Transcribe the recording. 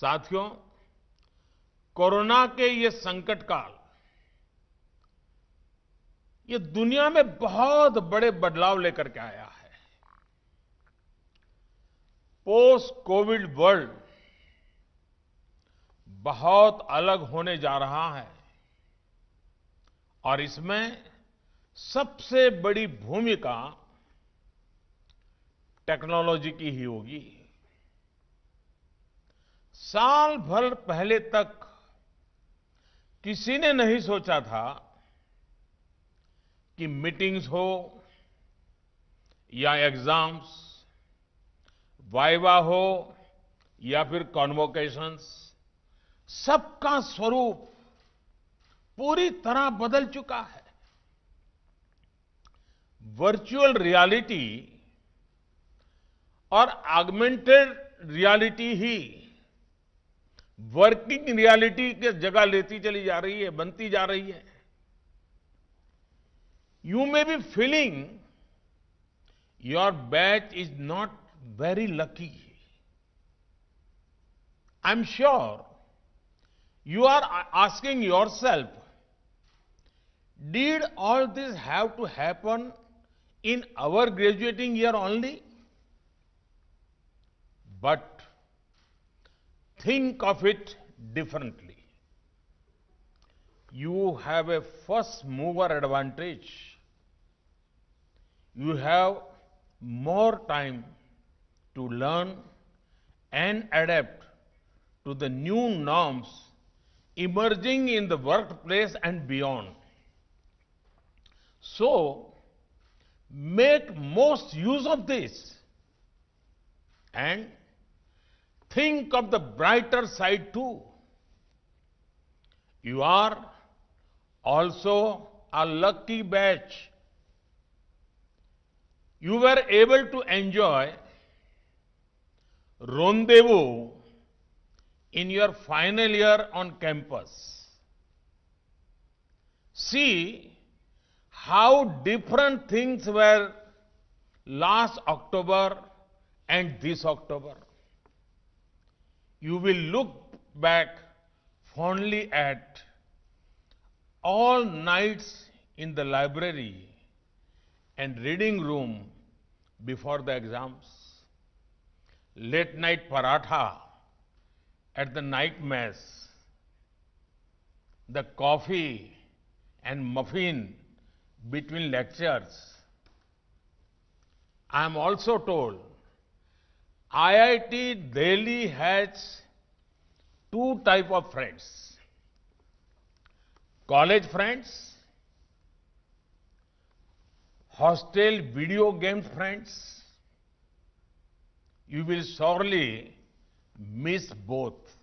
साथियों कोरोना के ये संकट काल ये दुनिया में बहुत बड़े बदलाव लेकर के आया है पोस्ट कोविड वर्ल्ड बहुत अलग होने जा रहा है और इसमें सबसे बड़ी भूमिका टेक्नोलॉजी की ही होगी साल भर पहले तक किसी ने नहीं सोचा था कि मीटिंग्स हो या एग्जाम्स वाइवा हो या फिर कॉन्वोकेशंस सबका स्वरूप पूरी तरह बदल चुका है वर्चुअल रियलिटी और आगमेंटेड रियलिटी ही वर्किंग रियलिटी के जगह लेती चली जा रही है बनती जा रही है you may be feeling your batch is not very lucky I am sure you are asking yourself did all this have to happen in our graduating year only but think of it differently. You have a first mover advantage. You have more time to learn and adapt to the new norms emerging in the workplace and beyond. So, make most use of this and Think of the brighter side too. You are also a lucky batch. You were able to enjoy rendezvous in your final year on campus. See how different things were last October and this October you will look back fondly at all nights in the library and reading room before the exams, late night paratha at the night mess, the coffee and muffin between lectures. I am also told IIT Delhi has two type of friends. College friends, hostel video game friends. You will surely miss both.